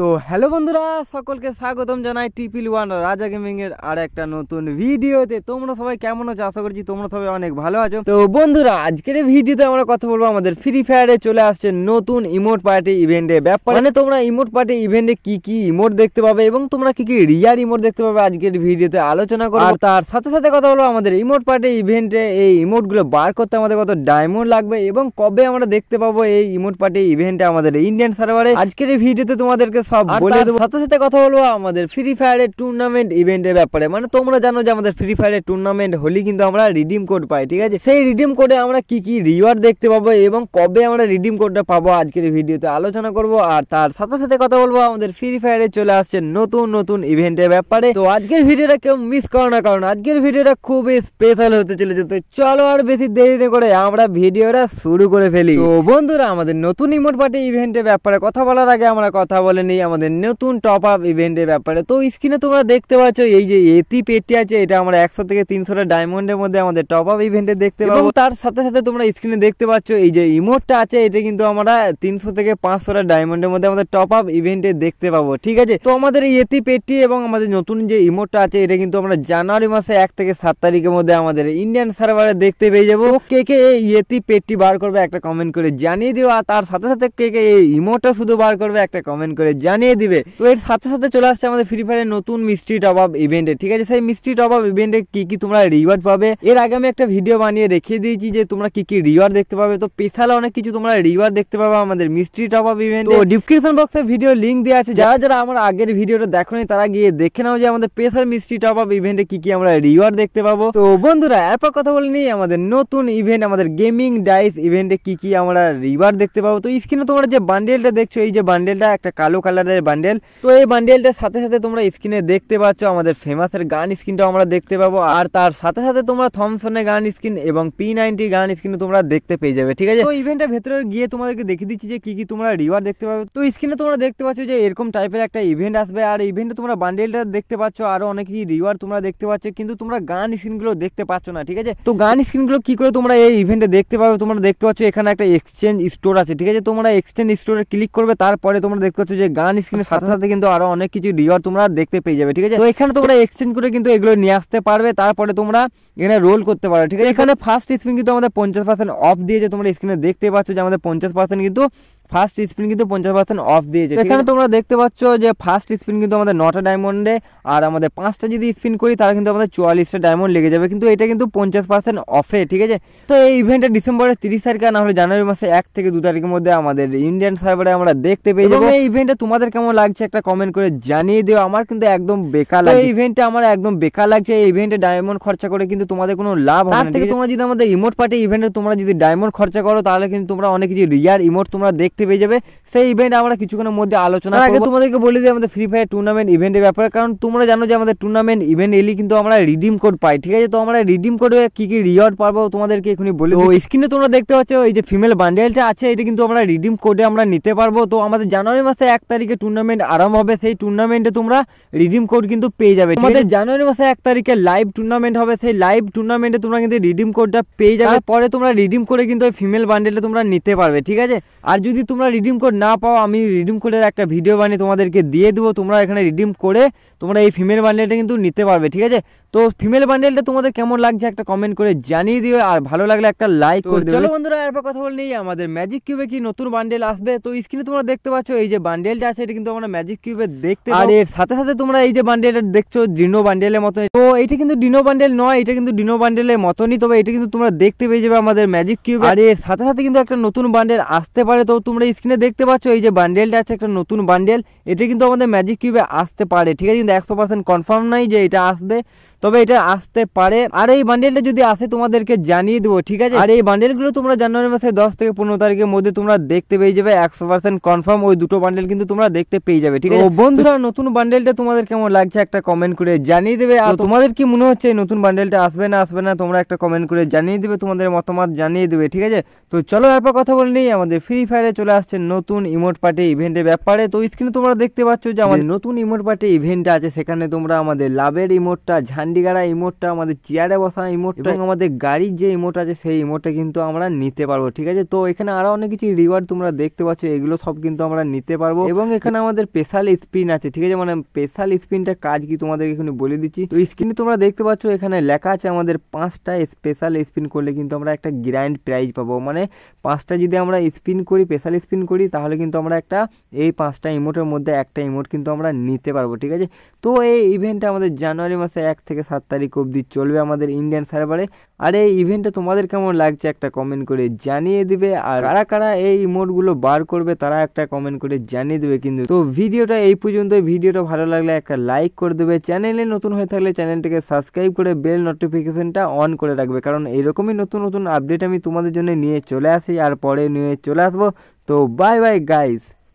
তো হ্যালো বন্ধুরা সকলকে স্বাগতম জানাই টিপিল ওয়ান রাজা গেমিংয়ের আর একটা নতুন ভিডিওতে তোমরা সবাই কেমন আছো আশা করছি তোমরা সবাই অনেক ভালো আছো তো বন্ধুরা আজকের ভিডিওতে আমরা কথা বলবো আমাদের ফ্রি ফায়ারে চলে আসছে নতুন ইমোট পার্টি ইভেন্টে ব্যাপার মানে তোমরা ইমোট পার্টি ইভেন্টে কি কি ইমোট দেখতে পাবে এবং তোমরা কি কি রিয়ার ইমোট দেখতে পাবে আজকের ভিডিওতে আলোচনা করো আর তার সাথে সাথে কথা বলবো আমাদের ইমোট পার্টি ইভেন্টে এই ইমোটগুলো বার করতে আমাদের কত ডায়মন্ড লাগবে এবং কবে আমরা দেখতে পাবো এই ইমোট পার্টি ইভেন্টে আমাদের ইন্ডিয়ান সার্ভারে আজকের ভিডিওতে তোমাদেরকে সব বলে দেবো সাথে সাথে কথা বলবো আমাদের ফ্রি ফায়ারের টুর্নামেন্ট ইভেন্টের ব্যাপারে মানে তোমরা জানো যে আমাদের ফ্রি ফায়ারের টুর্নামেন্ট হলে কিন্তু আমরা রিডিম কোড পাই ঠিক আছে সেই রিডিম কোডে আমরা কি কি রিওয়ার্ড দেখতে পাবো এবং কবে আমরা রিডিম কোডটা পাবো আজকের ভিডিওতে আলোচনা করব আর তার সাথে সাথে কথা বলবো আমাদের ফ্রি ফায়ারে চলে আসছে নতুন নতুন ইভেন্টের ব্যাপারে তো আজকের ভিডিওটা কেউ মিস করো না কারণ আজকের ভিডিওটা খুবই স্পেশাল হতে চলেছে তো চলো আর বেশি দেরি না করে আমরা ভিডিওটা শুরু করে ফেলি তো বন্ধুরা আমাদের নতুন ইমোট পার্টি ইভেন্টের ব্যাপারে কথা বলার আগে আমরা কথা বলে নিই নেই আমাদের নতুন টপ আপ ইভেন্টের ব্যাপারে তো স্ক্রিনে তোমরা দেখতে পাচ্ছ এই যে এতি পেটি আছে এটা আমরা একশো থেকে তিনশোটা ডায়মন্ডের মধ্যে আমাদের টপ আপ ইভেন্টে দেখতে পাবো তার সাথে সাথে তোমরা স্ক্রিনে দেখতে পাচ্ছ এই যে ইমোটটা আছে এটা কিন্তু আমরা তিনশো থেকে পাঁচশোটা ডায়মন্ডের মধ্যে আমাদের টপ আপ ইভেন্টে দেখতে পাবো ঠিক আছে তো আমাদের এই এতি পেটি এবং আমাদের নতুন যে ইমোটটা আছে এটা কিন্তু আমরা জানুয়ারি মাসে এক থেকে সাত তারিখের মধ্যে আমাদের ইন্ডিয়ান সার্ভারে দেখতে পেয়ে যাবো কে কে এই এতি পেটটি বার করবে একটা কমেন্ট করে জানিয়ে দিও আর তার সাথে সাথে কে কে এই ইমোটটা শুধু বার করবে একটা কমেন্ট করে জানিয়ে দিবে তো এর সাথে সাথে চলে আসছে আমাদের ফ্রি ফায়ারের নতুন মিস্ট্রি টপ আপ ইভেন্টে ঠিক আছে সেই মিস্ট্রি টপ আপ ইভেন্টে কি কি তোমরা রিওয়ার্ড পাবে এর আগে আমি একটা ভিডিও বানিয়ে রেখে দিয়েছি যে তোমরা কি কি রিওয়ার্ড দেখতে পাবে তো পেশালে অনেক কিছু তোমরা রিওয়ার্ড দেখতে পাবে আমাদের মিস্ট্রি টপ আপ ইভেন্ট তো ডিসক্রিপশন বক্সে ভিডিও লিঙ্ক দেওয়া আছে যারা যারা আমার আগের ভিডিওটা দেখোনি তারা গিয়ে দেখে নাও যে আমাদের পেশার মিস্ট্রি টপ আপ ইভেন্টে কি কি আমরা রিওয়ার্ড দেখতে পাবো তো বন্ধুরা এরপর কথা বলে নিই আমাদের নতুন ইভেন্ট আমাদের গেমিং ডাইস ইভেন্টে কি কি আমরা রিওয়ার্ড দেখতে পাবো তো স্ক্রিনে তোমরা যে বান্ডেলটা দেখছো এই যে বান্ডেলটা একটা কালো কালারের বান্ডেল তো এই বান্ডেলটার সাথে সাথে তোমরা স্ক্রিনে দেখতে পাচ্ছ আমাদের ফেমাসের গান স্ক্রিনটাও আমরা দেখতে পাবো আর তার সাথে সাথে তোমরা থমসনের গান স্ক্রিন এবং পি নাইনটি গান স্ক্রিনে তোমরা দেখতে পেয়ে যাবে ঠিক আছে তো ইভেন্টের ভেতরে গিয়ে তোমাদেরকে দেখিয়ে দিচ্ছি যে কি কি তোমরা রিওয়ার দেখতে পাবে তো স্ক্রিনে তোমরা দেখতে পাচ্ছ যে এরকম টাইপের একটা ইভেন্ট আসবে আর ইভেন্টে তোমরা বান্ডেলটা দেখতে পাচ্ছ আরও অনেক কিছু রিওয়ার তোমরা দেখতে পাচ্ছ কিন্তু তোমরা গান স্ক্রিনগুলো দেখতে পাচ্ছ না ঠিক আছে তো গান স্ক্রিনগুলো কি করে তোমরা এই ইভেন্টে দেখতে পাবে তোমরা দেখতে পাচ্ছ এখানে একটা এক্সচেঞ্জ স্টোর আছে ঠিক আছে তোমরা এক্সচেঞ্জ স্টোরে ক্লিক করবে তারপরে তোমরা দেখতে পাচ্ছ যে গান স্ক্রিনের সাথে সাথে কিন্তু আরো অনেক কিছু রিওয়ার্ড তোমরা দেখতে পেয়ে যাবে ঠিক আছে তো এখানে তোমরা এক্সচেঞ্জ করে কিন্তু এগুলো নিয়ে আসতে পারবে তারপরে তোমরা এখানে রোল করতে পারো ঠিক আছে এখানে ফার্স্ট স্ক্রিন কিন্তু আমাদের পঞ্চাশ পার্সেন্ট অফ দিয়েছে তোমরা স্ক্রিনে দেখতে পাচ্ছ যে আমাদের পঞ্চাশ পার্সেন্ট কিন্তু ফার্স্ট স্পিন কিন্তু পঞ্চাশ পার্সেন্ট অফ দিয়েছে এখানে তোমরা দেখতে পাচ্ছ যে ফার্স্ট স্পিন কিন্তু আমাদের নটা ডায়মন্ডে আর আমাদের পাঁচটা যদি স্পিন করি তাহলে কিন্তু আমাদের চুয়াল্লিশটা ডায়মন্ড লেগে যাবে কিন্তু এটা কিন্তু পঞ্চাশ পার্সেন্ট অফে ঠিক আছে তো এই ইভেন্টটা ডিসেম্বরের তিরিশ তারিখ না হলে জানুয়ারি মাসে এক থেকে দু তারিখের মধ্যে আমাদের ইন্ডিয়ান সার্ভারে আমরা দেখতে পেয়ে যাবো এই ইভেন্টটা তোমাদের কেমন লাগছে একটা কমেন্ট করে জানিয়ে দিও আমার কিন্তু একদম বেকার লাগে এই ইভেন্টটা আমার একদম বেকার লাগছে এই ইভেন্টে ডায়মন্ড খরচা করে কিন্তু তোমাদের কোনো লাভ হয় তোমরা যদি আমাদের ইমোট পার্টি ইভেন্টে তোমরা যদি ডায়মন্ড খরচা করো তাহলে কিন্তু তোমরা অনেক কিছু রিয়ার ইমোট তোমরা দেখ দেখতে পেয়ে যাবে সেই ইভেন্ট আমরা কিছুক্ষণের মধ্যে আলোচনা আগে তোমাদেরকে বলে দিই আমাদের ফ্রি ফায়ার টুর্নামেন্ট ইভেন্টের ব্যাপারে কারণ তোমরা জানো যে আমাদের টুর্নামেন্ট ইভেন্ট এলি কিন্তু আমরা রিডিম কোড পাই ঠিক আছে তো আমরা রিডিম কোডে কি কি রিওয়ার্ড পাবো তোমাদেরকে এখনই বলি তো স্ক্রিনে তোমরা দেখতে পাচ্ছ এই যে ফিমেল বান্ডেলটা আছে এটা কিন্তু আমরা রিডিম কোডে আমরা নিতে পারবো তো আমাদের জানুয়ারি মাসে এক তারিখে টুর্নামেন্ট আরম্ভ হবে সেই টুর্নামেন্টে তোমরা রিডিম কোড কিন্তু পেয়ে যাবে আমাদের জানুয়ারি মাসে এক তারিখে লাইভ টুর্নামেন্ট হবে সেই লাইভ টুর্নামেন্টে তোমরা কিন্তু রিডিম কোডটা পেয়ে যাবে পরে তোমরা রিডিম করে কিন্তু ওই ফিমেল বান্ডেলটা তোমরা নিতে পারবে ঠিক আছে আর যদি তোমরা রিডিম কোড না পাও আমি রিডিম কোডের একটা ভিডিও বানিয়ে তোমাদেরকে দিয়ে দেবো তোমরা এখানে রিডিম করে তোমরা এই ফিমেল বান্ডেলটা কিন্তু নিতে পারবে ঠিক আছে তো ফিমেল বান্ডেলটা তোমাদের কেমন লাগছে একটা কমেন্ট করে জানিয়ে দিও আর ভালো লাগলে একটা লাইক করে দিও চলো বন্ধুরা এরপর কথা বলে নিই আমাদের ম্যাজিক কিউবে কি নতুন বান্ডেল আসবে তো স্ক্রিনে তোমরা দেখতে পাচ্ছ এই যে বান্ডেলটা আছে এটা কিন্তু আমরা ম্যাজিক কিউবে দেখতে আর এর সাথে সাথে তোমরা এই যে বান্ডেলটা দেখছো ডিনো বান্ডেলের মতো তো এটা কিন্তু ডিনো বান্ডেল নয় এটা কিন্তু ডিনো বান্ডেলের মতনই তবে এটা কিন্তু তোমরা দেখতে পেয়ে যাবে আমাদের ম্যাজিক কিউবে আর এর সাথে সাথে কিন্তু একটা নতুন বান্ডেল আসতে পারে তো তোমরা স্ক্রিনে দেখতে পাচ্ছ এই যে বান্ডেলটা আছে একটা নতুন বান্ডেল এটা কিন্তু আমাদের ম্যাজিক কিউবে আসতে পারে ঠিক আছে কিন্তু একশো পার্সেন্ট কনফার্ম নাই যে এটা আসবে তো তবে এটা আসতে পারে আর এই বান্ডেলটা যদি আসে তোমাদেরকে জানিয়ে দেবো ঠিক আছে আর এই বান্ডেলগুলো তোমরা জানুয়ারি মাসে দশ থেকে পনেরো তারিখের মধ্যে তোমরা দেখতে পেয়ে যাবে একশো পার্সেন্ট কনফার্ম ওই দুটো বান্ডেল কিন্তু তোমরা দেখতে পেয়ে যাবে ঠিক আছে বন্ধুরা নতুন বান্ডেলটা তোমাদের কেমন লাগছে একটা কমেন্ট করে জানিয়ে দেবে আর তোমাদের কি মনে হচ্ছে নতুন বান্ডেলটা আসবে না আসবে না তোমরা একটা কমেন্ট করে জানিয়ে দেবে তোমাদের মতামত জানিয়ে দেবে ঠিক আছে তো চলো এরপর কথা বলে নিই আমাদের ফ্রি ফায়ারে চলে আসছে নতুন ইমোট পার্টি ইভেন্টের ব্যাপারে তো স্ক্রিনে তোমরা দেখতে পাচ্ছ যে আমাদের নতুন ইমোট পার্টি ইভেন্ট আছে সেখানে তোমরা আমাদের লাভের ইমোটটা ক্যান্ডি গাড়া ইমোটটা আমাদের চেয়ারে বসা ইমোটটা এবং আমাদের গাড়ির যে ইমোট আছে সেই ইমোটটা কিন্তু আমরা নিতে পারবো ঠিক আছে তো এখানে আরো অনেক কিছু রিওয়ার্ড তোমরা দেখতে পাচ্ছ এগুলো সব কিন্তু আমরা নিতে পারবো এবং এখানে আমাদের স্পেশাল স্পিন আছে ঠিক আছে মানে স্পেশাল স্পিনটা কাজ কি তোমাদের এখানে বলে দিচ্ছি তো স্ক্রিনে তোমরা দেখতে পাচ্ছ এখানে লেখা আছে আমাদের পাঁচটা স্পেশাল স্পিন করলে কিন্তু আমরা একটা গ্র্যান্ড প্রাইজ পাবো মানে পাঁচটা যদি আমরা স্পিন করি স্পেশাল স্পিন করি তাহলে কিন্তু আমরা একটা এই পাঁচটা ইমোটের মধ্যে একটা ইমোট কিন্তু আমরা নিতে পারবো ঠিক আছে তো এই ইভেন্টটা আমাদের জানুয়ারি মাসে এক থেকে থেকে সাত তারিখ অবধি চলবে আমাদের ইন্ডিয়ান সার্ভারে আর এই ইভেন্টটা তোমাদের কেমন লাগছে একটা কমেন্ট করে জানিয়ে দিবে আর কারা কারা এই ইমোটগুলো বার করবে তারা একটা কমেন্ট করে জানিয়ে দেবে কিন্তু তো ভিডিওটা এই পর্যন্ত ভিডিওটা ভালো লাগলে একটা লাইক করে দেবে চ্যানেলে নতুন হয়ে থাকলে চ্যানেলটাকে সাবস্ক্রাইব করে বেল নোটিফিকেশনটা অন করে রাখবে কারণ এরকমই নতুন নতুন আপডেট আমি তোমাদের জন্য নিয়ে চলে আসি আর পরে নিয়ে চলে আসবো তো বাই বাই গাইস